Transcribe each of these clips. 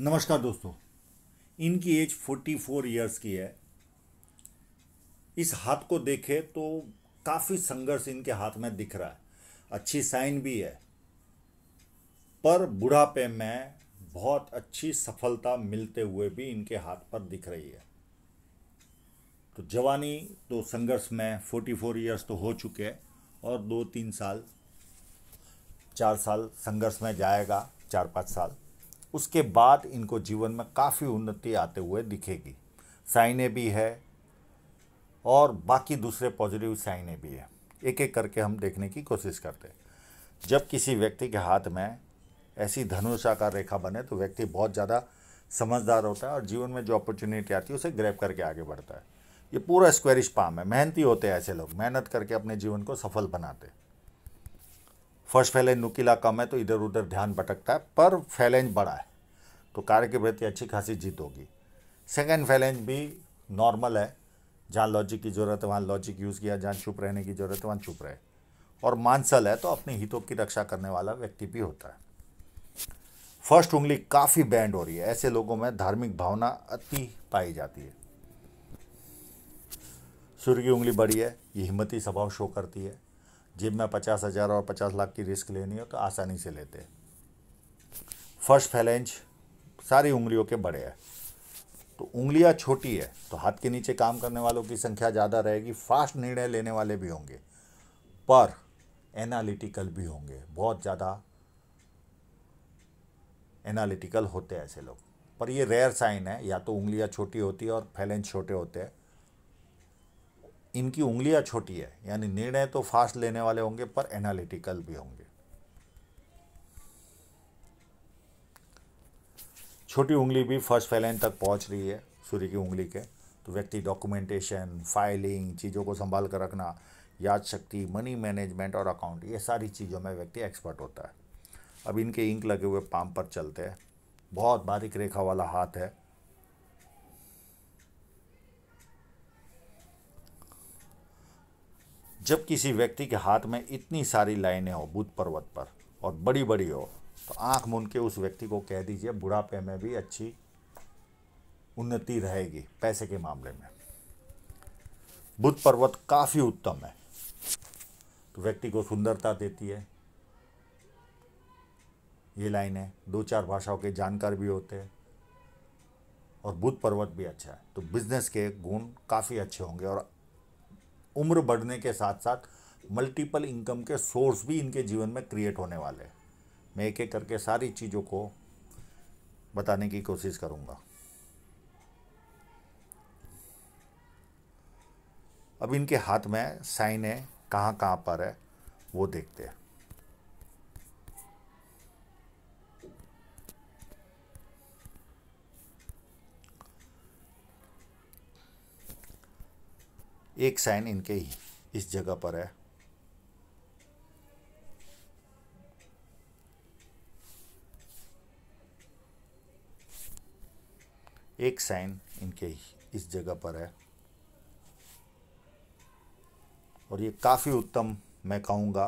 नमस्कार दोस्तों इनकी एज 44 इयर्स की है इस हाथ को देखे तो काफ़ी संघर्ष इनके हाथ में दिख रहा है अच्छी साइन भी है पर बुढ़ापे में बहुत अच्छी सफलता मिलते हुए भी इनके हाथ पर दिख रही है तो जवानी तो संघर्ष में 44 इयर्स तो हो चुके हैं और दो तीन साल चार साल संघर्ष में जाएगा चार पाँच साल उसके बाद इनको जीवन में काफ़ी उन्नति आते हुए दिखेगी साइने भी है और बाकी दूसरे पॉजिटिव साइनें भी है एक एक करके हम देखने की कोशिश करते हैं जब किसी व्यक्ति के हाथ में ऐसी धनुषाकार रेखा बने तो व्यक्ति बहुत ज़्यादा समझदार होता है और जीवन में जो अपॉर्चुनिटी आती है उसे ग्रैप करके आगे बढ़ता है ये पूरा स्क्वेरिश पाम है मेहनती होते हैं ऐसे लोग मेहनत करके अपने जीवन को सफल बनाते फर्स्ट फैलेंज नुकीला कम है तो इधर उधर ध्यान भटकता है पर फैलेंज बड़ा है तो कार्य के प्रति अच्छी खासी जीत होगी सेकेंड फैलेंज भी नॉर्मल है जहाँ लॉजिक की ज़रूरत है वहाँ लॉजिक यूज़ किया जहाँ चुप रहने की ज़रूरत है वहाँ चुप रहे और मानसल है तो अपने हितों की रक्षा करने वाला व्यक्ति भी होता है फर्स्ट उंगली काफ़ी बैंड हो रही है ऐसे लोगों में धार्मिक भावना अति पाई जाती है सूर्य की उंगली बड़ी है ये हिम्मती स्वभाव शो करती है जिब में पचास हज़ार और पचास लाख की रिस्क लेनी हो तो आसानी से लेते हैं फर्स्ट फैलेंज सारी उंगलियों के बड़े हैं तो उंगलियां छोटी है तो हाथ के नीचे काम करने वालों की संख्या ज़्यादा रहेगी फास्ट निर्णय लेने वाले भी होंगे पर एनालिटिकल भी होंगे बहुत ज़्यादा एनालिटिकल होते हैं ऐसे लोग पर ये रेयर साइन है या तो उंगलियां छोटी होती है और फैलेंस छोटे होते हैं इनकी उंगलियां छोटी है यानी निर्णय तो फास्ट लेने वाले होंगे पर एनालिटिकल भी होंगे छोटी उंगली भी फर्स्ट फैलाइन तक पहुंच रही है सूर्य की उंगली के तो व्यक्ति डॉक्यूमेंटेशन फाइलिंग चीज़ों को संभाल कर रखना याद शक्ति मनी मैनेजमेंट और अकाउंट ये सारी चीज़ों में व्यक्ति एक्सपर्ट होता है अब इनके इंक लगे हुए पाम पर चलते हैं बहुत बारीक रेखा वाला हाथ है जब किसी व्यक्ति के हाथ में इतनी सारी लाइनें हो बुध पर्वत पर और बड़ी बड़ी हो तो आंख मुन के उस व्यक्ति को कह दीजिए बुढ़ापे में भी अच्छी उन्नति रहेगी पैसे के मामले में बुध पर्वत काफ़ी उत्तम है तो व्यक्ति को सुंदरता देती है ये लाइन है दो चार भाषाओं के जानकार भी होते हैं और बुध पर्वत भी अच्छा है तो बिजनेस के गुण काफ़ी अच्छे होंगे और उम्र बढ़ने के साथ साथ मल्टीपल इनकम के सोर्स भी इनके जीवन में क्रिएट होने वाले हैं मैं एक एक करके सारी चीज़ों को बताने की कोशिश करूँगा अब इनके हाथ में साइन है कहाँ कहाँ पर है वो देखते हैं एक साइन इनके ही इस जगह पर है एक साइन इनके इस जगह पर है और ये काफ़ी उत्तम मैं कहूंगा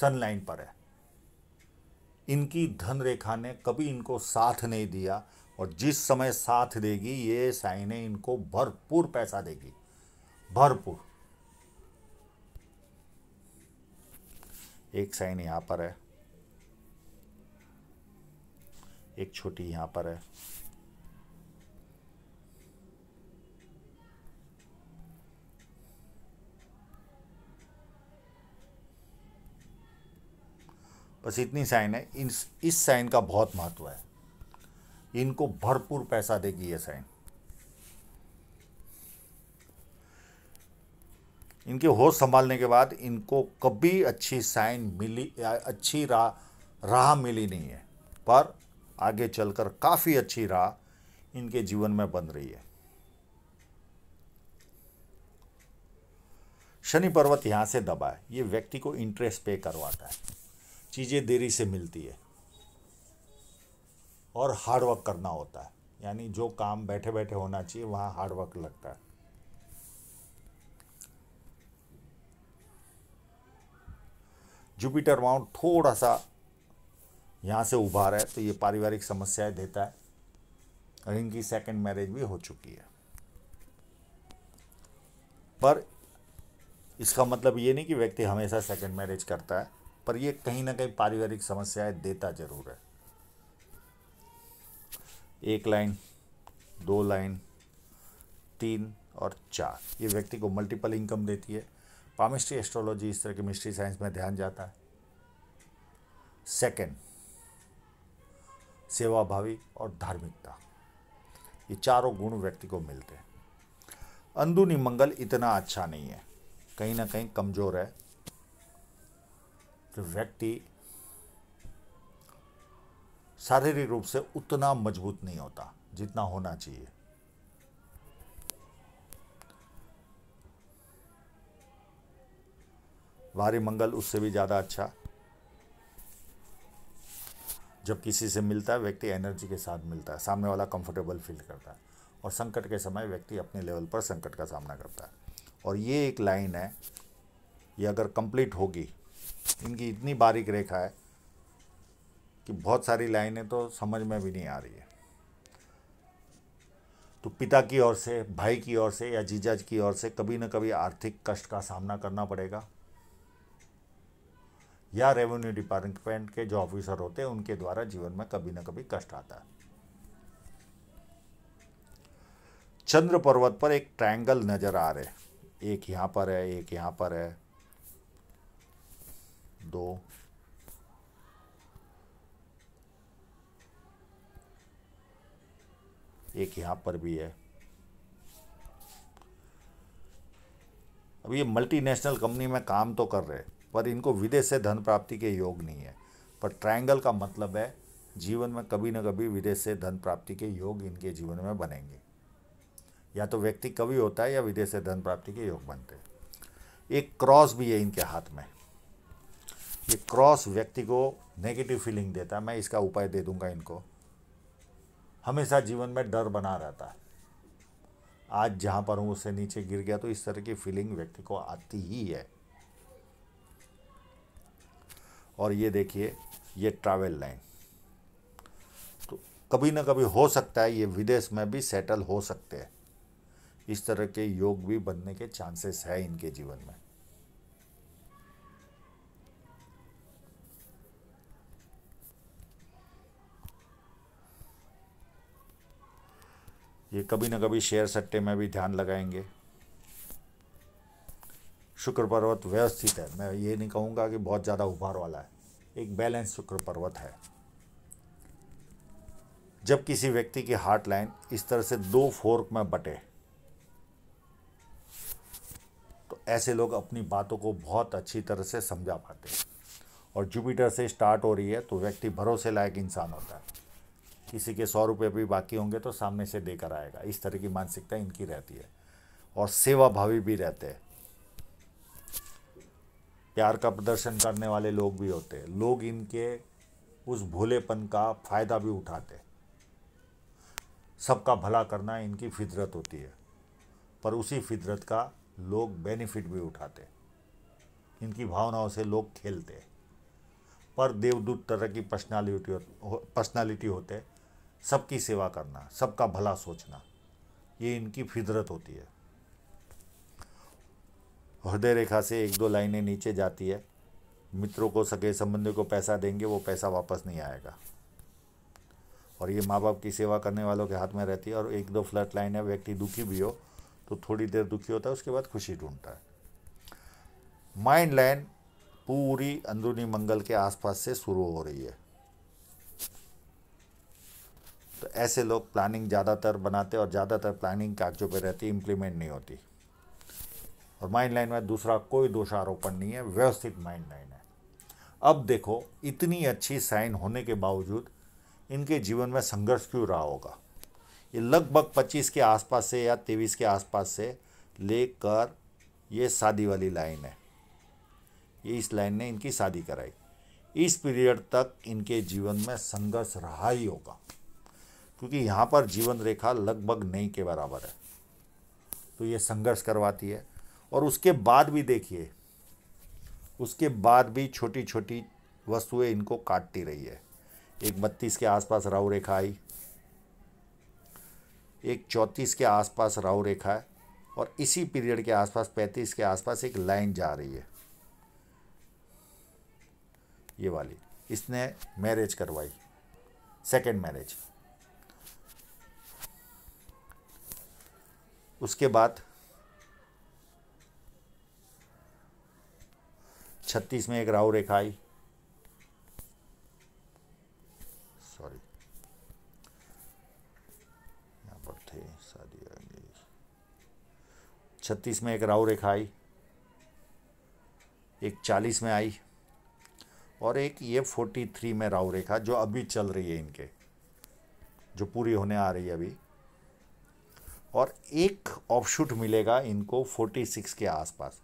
सनलाइन पर है इनकी धन रेखा ने कभी इनको साथ नहीं दिया और जिस समय साथ देगी ये साइने इनको भरपूर पैसा देगी भरपूर एक साइन यहां पर है एक छोटी यहां पर है बस इतनी साइन है इन इस साइन का बहुत महत्व है इनको भरपूर पैसा देगी ये साइन इनके होश संभालने के बाद इनको कभी अच्छी साइन मिली अच्छी राह राह मिली नहीं है पर आगे चलकर काफ़ी अच्छी राह इनके जीवन में बन रही है शनि पर्वत यहां से दबा है ये व्यक्ति को इंटरेस्ट पे करवाता है चीज़ें देरी से मिलती है और हार्डवर्क करना होता है यानी जो काम बैठे बैठे होना चाहिए वहाँ हार्डवर्क लगता है जुपिटर माउंट थोड़ा सा यहाँ से उभार है तो ये पारिवारिक समस्याएं देता है और इनकी सेकंड मैरिज भी हो चुकी है पर इसका मतलब ये नहीं कि व्यक्ति हमेशा सेकंड मैरिज करता है पर यह कहीं ना कहीं पारिवारिक समस्याएं देता जरूर है एक लाइन दो लाइन तीन और चार ये व्यक्ति को मल्टीपल इनकम देती है पामिस्ट्री एस्ट्रोलॉजी इस तरह की मिस्ट्री साइंस में ध्यान जाता है सेकेंड सेवाभावी और धार्मिकता ये चारों गुण व्यक्ति को मिलते हैं अंदूनी मंगल इतना अच्छा नहीं है कहीं ना कहीं कमज़ोर है व्यक्ति शारीरिक रूप से उतना मजबूत नहीं होता जितना होना चाहिए वारी मंगल उससे भी ज़्यादा अच्छा जब किसी से मिलता है व्यक्ति एनर्जी के साथ मिलता है सामने वाला कंफर्टेबल फील करता है और संकट के समय व्यक्ति अपने लेवल पर संकट का सामना करता है और ये एक लाइन है ये अगर कंप्लीट होगी इनकी इतनी बारीक रेखा है कि बहुत सारी लाइनें तो समझ में भी नहीं आ रही है तो पिता की ओर से भाई की ओर से या जीजाज की ओर से कभी ना कभी आर्थिक कष्ट का सामना करना पड़ेगा या रेवेन्यू डिपार्टमेंट के जो ऑफिसर होते हैं उनके द्वारा जीवन में कभी ना कभी कष्ट आता है चंद्र पर्वत पर एक ट्रायंगल नज़र आ रहे एक यहां पर है एक यहां पर है दो एक यहां पर भी है अब ये मल्टीनेशनल कंपनी में काम तो कर रहे हैं पर इनको विदेश से धन प्राप्ति के योग नहीं है पर ट्रायंगल का मतलब है जीवन में कभी ना कभी विदेश से धन प्राप्ति के योग इनके जीवन में बनेंगे या तो व्यक्ति कवि होता है या विदेश से धन प्राप्ति के योग बनते हैं एक क्रॉस भी है इनके हाथ में ये क्रॉस व्यक्ति को नेगेटिव फीलिंग देता है मैं इसका उपाय दे दूंगा इनको हमेशा जीवन में डर बना रहता है आज जहाँ पर हूँ उससे नीचे गिर गया तो इस तरह की फीलिंग व्यक्ति को आती ही है और ये देखिए ये ट्रैवल लाइन तो कभी ना कभी हो सकता है ये विदेश में भी सेटल हो सकते हैं इस तरह के योग भी बनने के चांसेस है इनके जीवन में ये कभी ना कभी शेयर सट्टे में भी ध्यान लगाएंगे शुक्र पर्वत व्यवस्थित है मैं ये नहीं कहूँगा कि बहुत ज़्यादा उभार वाला है एक बैलेंस शुक्र पर्वत है जब किसी व्यक्ति की हार्ट लाइन इस तरह से दो फोर्क में बटे तो ऐसे लोग अपनी बातों को बहुत अच्छी तरह से समझा पाते हैं और जुपिटर से स्टार्ट हो रही है तो व्यक्ति भरोसे लायक इंसान होता है किसी के सौ रुपये भी बाकी होंगे तो सामने से देकर आएगा इस तरह की मानसिकता इनकी रहती है और सेवाभावी भी रहते हैं प्यार का प्रदर्शन करने वाले लोग भी होते हैं लोग इनके उस भोलेपन का फ़ायदा भी उठाते सबका भला करना इनकी फितरत होती है पर उसी फितरत का लोग बेनिफिट भी उठाते इनकी भावनाओं से लोग खेलते पर देवदूत तरह की पर्सनालिटी पर्सनालिटी होते सबकी सेवा करना सबका भला सोचना ये इनकी फितरत होती है हृदय रेखा से एक दो लाइनें नीचे जाती है मित्रों को सगे संबंधियों को पैसा देंगे वो पैसा वापस नहीं आएगा और ये माँ बाप की सेवा करने वालों के हाथ में रहती है और एक दो फ्लट लाइन है व्यक्ति दुखी भी हो तो थोड़ी देर दुखी होता है उसके बाद खुशी ढूंढता है माइंड लाइन पूरी अंदरूनी मंगल के आसपास से शुरू हो रही है तो ऐसे लोग प्लानिंग ज़्यादातर बनाते और ज़्यादातर प्लानिंग कागजों पर रहती इम्प्लीमेंट नहीं होती और माइंड लाइन में दूसरा कोई दोषारोपण नहीं है व्यवस्थित माइंड लाइन है अब देखो इतनी अच्छी साइन होने के बावजूद इनके जीवन में संघर्ष क्यों रहा होगा ये लगभग 25 के आसपास से या 23 के आसपास से लेकर ये शादी वाली लाइन है ये इस लाइन ने इनकी शादी कराई इस पीरियड तक इनके जीवन में संघर्ष रहा ही होगा क्योंकि यहाँ पर जीवन रेखा लगभग नहीं के बराबर है तो ये संघर्ष करवाती है और उसके बाद भी देखिए उसके बाद भी छोटी छोटी वस्तुएं इनको काटती रही है एक बत्तीस के आसपास राहु रेखा आई एक चौंतीस के आसपास राहु रेखा है और इसी पीरियड के आसपास पैंतीस के आसपास एक लाइन जा रही है ये वाली इसने मैरिज करवाई सेकेंड मैरिज उसके बाद छत्तीस में एक राहु रेखा आई सॉरी पर थे छत्तीस में एक राहु रेखा आई एक चालीस में आई और एक ये फोर्टी थ्री में राहु रेखा जो अभी चल रही है इनके जो पूरी होने आ रही है अभी और एक ऑफशूट मिलेगा इनको 46 के आसपास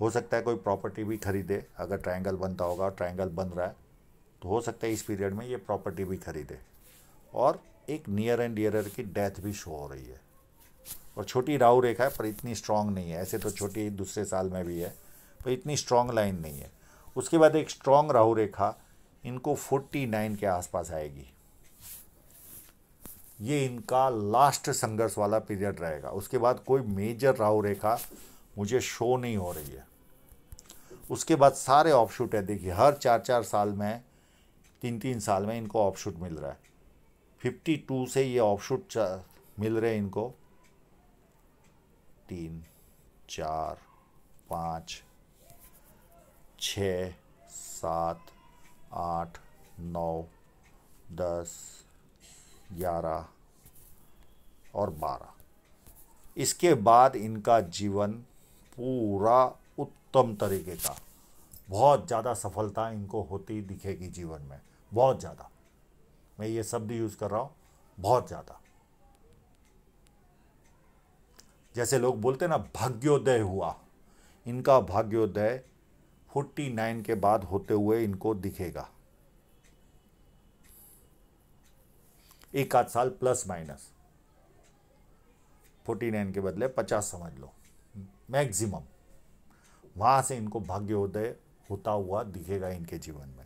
हो सकता है कोई प्रॉपर्टी भी खरीदे अगर ट्रायंगल बनता होगा और ट्रायंगल बन रहा है तो हो सकता है इस पीरियड में ये प्रॉपर्टी भी खरीदे और एक नियर एंड डियर की डेथ भी शो हो रही है और छोटी राहु रेखा है पर इतनी स्ट्रांग नहीं है ऐसे तो छोटी दूसरे साल में भी है पर इतनी स्ट्रांग लाइन नहीं है उसके बाद एक स्ट्रांग राहु रेखा इनको 49 के आसपास आएगी ये इनका लास्ट संघर्ष वाला पीरियड रहेगा उसके बाद कोई मेजर राव रेखा मुझे शो नहीं हो रही है उसके बाद सारे ऑफशूट है देखिए हर चार चार साल में तीन तीन साल में इनको ऑफशूट मिल रहा है फिफ्टी टू से ये ऑफशूट मिल रहे हैं इनको तीन चार पाँच छ सात आठ नौ दस ग्यारह और बारह इसके बाद इनका जीवन पूरा उत्तम तरीके का बहुत ज़्यादा सफलता इनको होती दिखेगी जीवन में बहुत ज़्यादा मैं ये शब्द यूज़ कर रहा हूँ बहुत ज़्यादा जैसे लोग बोलते ना भाग्योदय हुआ इनका भाग्योदय फोर्टी नाइन के बाद होते हुए इनको दिखेगा एक आध साल प्लस माइनस फोर्टी नाइन के बदले पचास समझ लो मैक्सिमम वहां से इनको भाग्योदय होता हुआ दिखेगा इनके जीवन में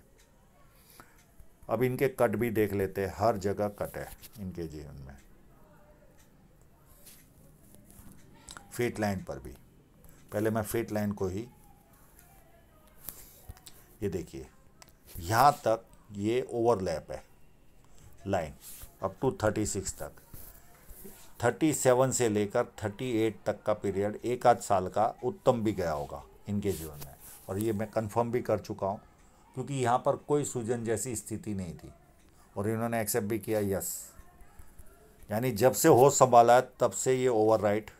अब इनके कट भी देख लेते हैं हर जगह कट है इनके जीवन में फेट लाइन पर भी पहले मैं फेट लाइन को ही ये देखिए यहाँ तक ये ओवरलैप है line up to thirty six तक थर्टी सेवन से लेकर थर्टी एट तक का पीरियड एक आध साल का उत्तम भी गया होगा इनके जीवन में और ये मैं कंफर्म भी कर चुका हूँ क्योंकि यहाँ पर कोई सूजन जैसी स्थिति नहीं थी और इन्होंने एक्सेप्ट भी किया यस यानी जब से होश संभाला है तब से ये ओवर राइट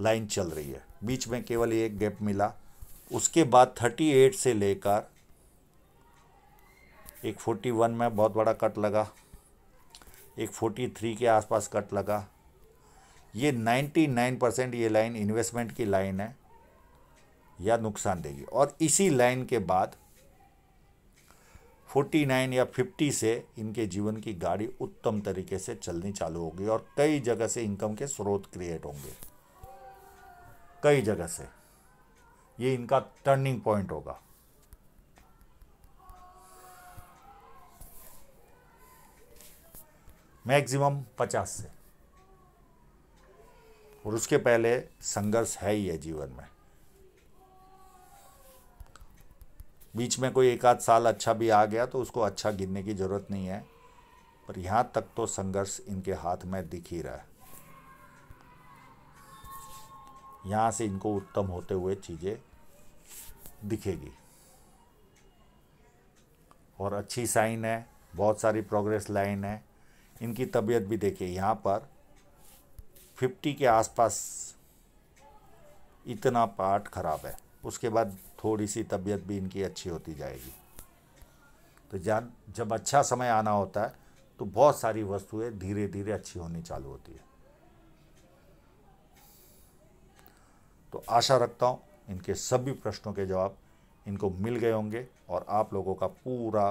लाइन चल रही है बीच में केवल एक गैप मिला उसके बाद थर्टी एट से लेकर एक फोर्टी वन में बहुत बड़ा कट लगा एक फोर्टी थ्री के आसपास कट लगा ये नाइन्टी नाइन परसेंट ये लाइन इन्वेस्टमेंट की लाइन है या नुकसान देगी और इसी लाइन के बाद फोर्टी नाइन या फिफ्टी से इनके जीवन की गाड़ी उत्तम तरीके से चलनी चालू होगी और कई जगह से इनकम के स्रोत क्रिएट होंगे कई जगह से ये इनका टर्निंग पॉइंट होगा मैक्सिमम पचास से और उसके पहले संघर्ष है ही है जीवन में बीच में कोई एक आध साल अच्छा भी आ गया तो उसको अच्छा गिनने की ज़रूरत नहीं है पर यहाँ तक तो संघर्ष इनके हाथ में दिख ही रहा है यहां से इनको उत्तम होते हुए चीज़ें दिखेगी और अच्छी साइन है बहुत सारी प्रोग्रेस लाइन है इनकी तबीयत भी देखिए यहाँ पर फिफ्टी के आसपास इतना पार्ट ख़राब है उसके बाद थोड़ी सी तबीयत भी इनकी अच्छी होती जाएगी तो जान जब अच्छा समय आना होता है तो बहुत सारी वस्तुएं धीरे धीरे अच्छी होनी चालू होती है तो आशा रखता हूँ इनके सभी प्रश्नों के जवाब इनको मिल गए होंगे और आप लोगों का पूरा